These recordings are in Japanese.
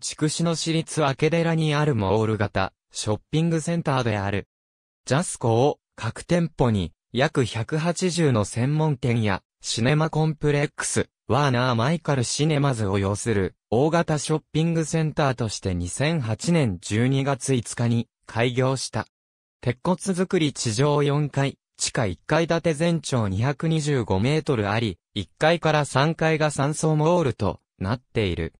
筑紫野市立明寺にあるモール型、ショッピングセンターである。ジャスコを各店舗に約180の専門店やシネマコンプレックス、ワーナーマイカルシネマズを要する大型ショッピングセンターとして2008年12月5日に開業した。鉄骨造り地上4階、地下1階建て全長225メートルあり、1階から3階が3層モールとなっている。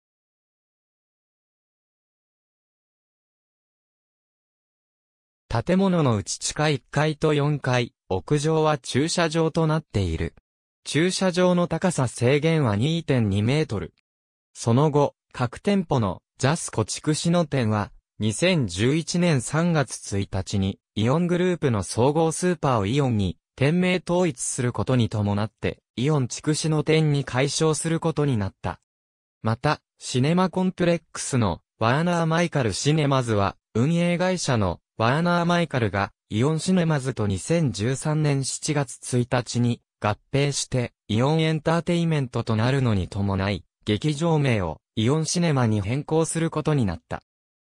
建物のうち地下1階と4階、屋上は駐車場となっている。駐車場の高さ制限は2.2メートル。その後、各店舗のジャスコ筑紫野店は、2011年3月1日に、イオングループの総合スーパーをイオンに、店名統一することに伴って、イオン筑紫野店に解消することになった。また、シネマコンプレックスの、ワーナー・マイカル・シネマズは、運営会社のワーナー・マイカルが、イオンシネマズと2013年7月1日に、合併して、イオンエンターテイメントとなるのに伴い、劇場名を、イオンシネマに変更することになった。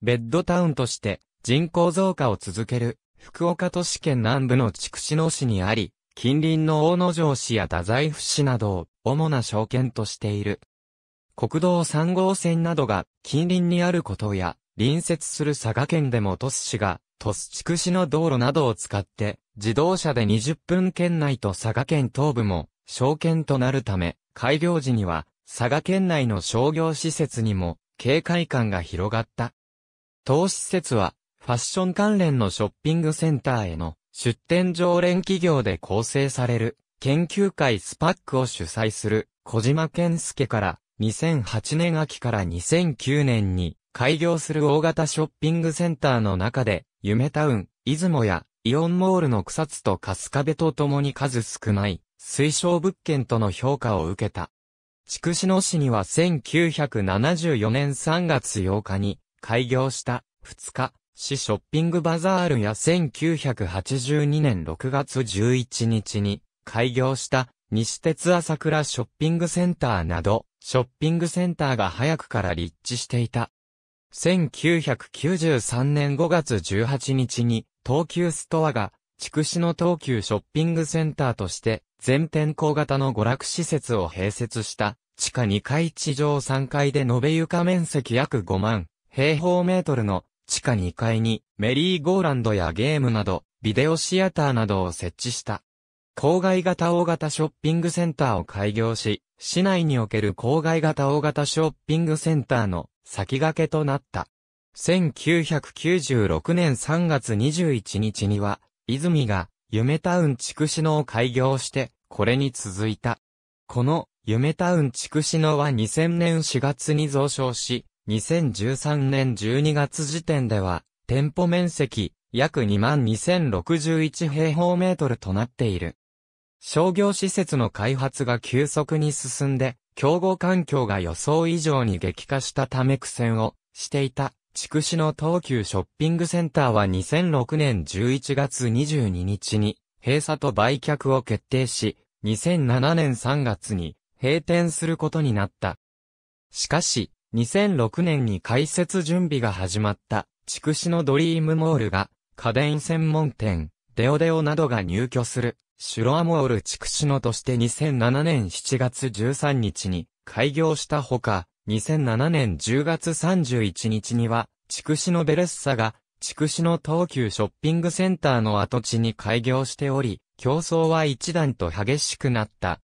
ベッドタウンとして、人口増加を続ける、福岡都市圏南部の筑紫野市にあり、近隣の大野城市や太宰府市などを主な証券としている。国道3号線などが近隣にあることや、隣接する佐賀県でも都市が鳥栖地区市の道路などを使って、自動車で20分圏内と佐賀県東部も、証券となるため、開業時には、佐賀県内の商業施設にも、警戒感が広がった。当施設は、ファッション関連のショッピングセンターへの出店常連企業で構成される研究会スパックを主催する小島健介から2008年秋から2009年に開業する大型ショッピングセンターの中で夢タウン、出雲や、イオンモールの草津と春日部と共に数少ない、推奨物件との評価を受けた。筑紫野市には1974年3月8日に開業した2日市ショッピングバザールや1982年6月11日に開業した西鉄朝倉ショッピングセンターなどショッピングセンターが早くから立地していた。1993年5月18日に、東急ストアが、筑紫の東急ショッピングセンターとして、全天候型の娯楽施設を併設した、地下2階地上3階で延べ床面積約5万平方メートルの地下2階にメリーゴーランドやゲームなどビデオシアターなどを設置した。郊外型大型ショッピングセンターを開業し、市内における郊外型大型ショッピングセンターの先駆けとなった。1996年3月21日には、泉が夢タウン筑紫野を開業して、これに続いた。この夢タウン筑紫野は2000年4月に増床し、2013年12月時点では、店舗面積約22,061平方メートルとなっている。商業施設の開発が急速に進んで、競合環境が予想以上に激化したため苦戦をしていた、筑紫の東急ショッピングセンターは2006年11月22日に閉鎖と売却を決定し、2007年3月に閉店することになった。しかし、2006年に開設準備が始まった、筑紫のドリームモールが家電専門店、デオデオなどが入居する、シュロアモール畜区のとして2007年7月13日に開業したほか、2007年10月31日には、畜区のベレッサが、畜区の東急ショッピングセンターの跡地に開業しており、競争は一段と激しくなった。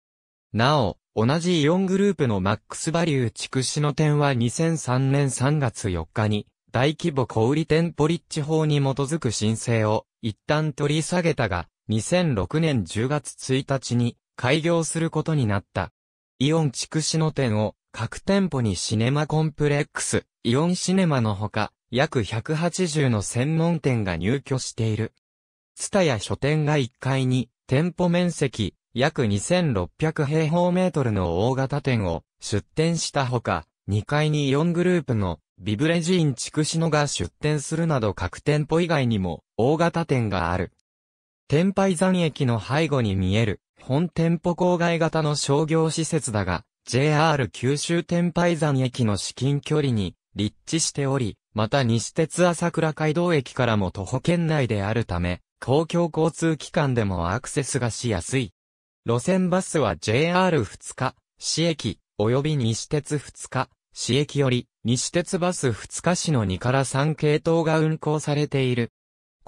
なお、同じイオングループのマックスバリュー畜区の店は2003年3月4日に、大規模小売店ポリッチ法に基づく申請を一旦取り下げたが、2006年10月1日に開業することになった。イオン筑紫野店を各店舗にシネマコンプレックス、イオンシネマのほか、約180の専門店が入居している。ツタや書店が1階に店舗面積約2600平方メートルの大型店を出店したほか、2階にイオングループのビブレジーン筑紫野が出店するなど各店舗以外にも大型店がある。天敗山駅の背後に見える本店舗郊外型の商業施設だが、JR 九州天敗山駅の至近距離に立地しており、また西鉄朝倉街道駅からも徒歩圏内であるため、公共交通機関でもアクセスがしやすい。路線バスは JR 二日、市駅、及び西鉄二日、市駅より、西鉄バス二日市の2から3系統が運行されている。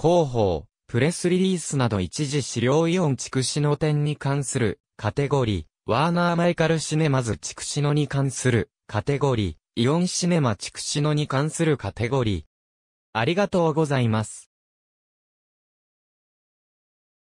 広報、プレスリリースなど一時資料イオン筑紫野店に関するカテゴリー、ワーナーマイカルシネマズ筑紫野に関するカテゴリー、イオンシネマ筑紫野に関するカテゴリー。ありがとうございます。